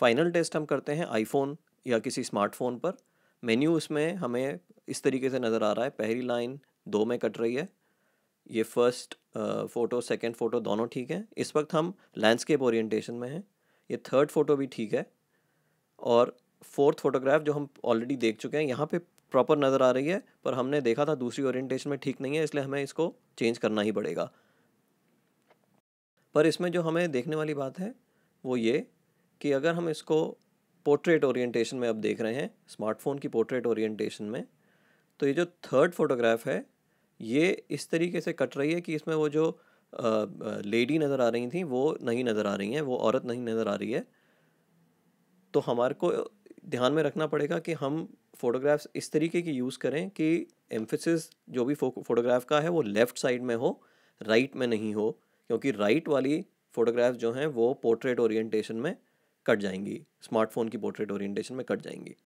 final test हम करते हैं आईफोन या किसी स्मार्टफोन पर मेन्यू उसमें हमें इस तरीके से नज़र आ रहा है पहली लाइन दो में कट रही है ये फर्स्ट फ़ोटो सेकंड फ़ोटो दोनों ठीक हैं इस वक्त हम लैंडस्केप ओरिएंटेशन में हैं ये थर्ड फ़ोटो भी ठीक है और फोर्थ फोटोग्राफ जो हम ऑलरेडी देख चुके हैं यहाँ पे प्रॉपर नज़र आ रही है पर हमने देखा था दूसरी ओरिएंटेशन में ठीक नहीं है इसलिए हमें इसको चेंज करना ही पड़ेगा पर इसमें जो हमें देखने वाली बात है वो ये कि अगर हम इसको पोर्ट्रेट ओरिएंटेशन में अब देख रहे हैं स्मार्टफोन की पोर्ट्रेट ओरिएंटेशन में तो ये जो थर्ड फोटोग्राफ है ये इस तरीके से कट रही है कि इसमें वो जो लेडी नज़र आ रही थी वो नहीं नज़र आ रही हैं वो औरत नहीं नज़र आ रही है तो हमारे को ध्यान में रखना पड़ेगा कि हम फ़ोटोग्राफ्स इस तरीके की यूज़ करें कि एम्फिस जो भी फ़ोटोग्राफ का है वो लेफ़्ट साइड में हो राइट में नहीं हो क्योंकि राइट वाली फ़ोटोग्राफ जो हैं वो पोर्ट्रेट ओरिएंटेशन में कट जाएंगी स्मार्टफोन की पोर्ट्रेट ओरिएंटेशन में कट जाएंगी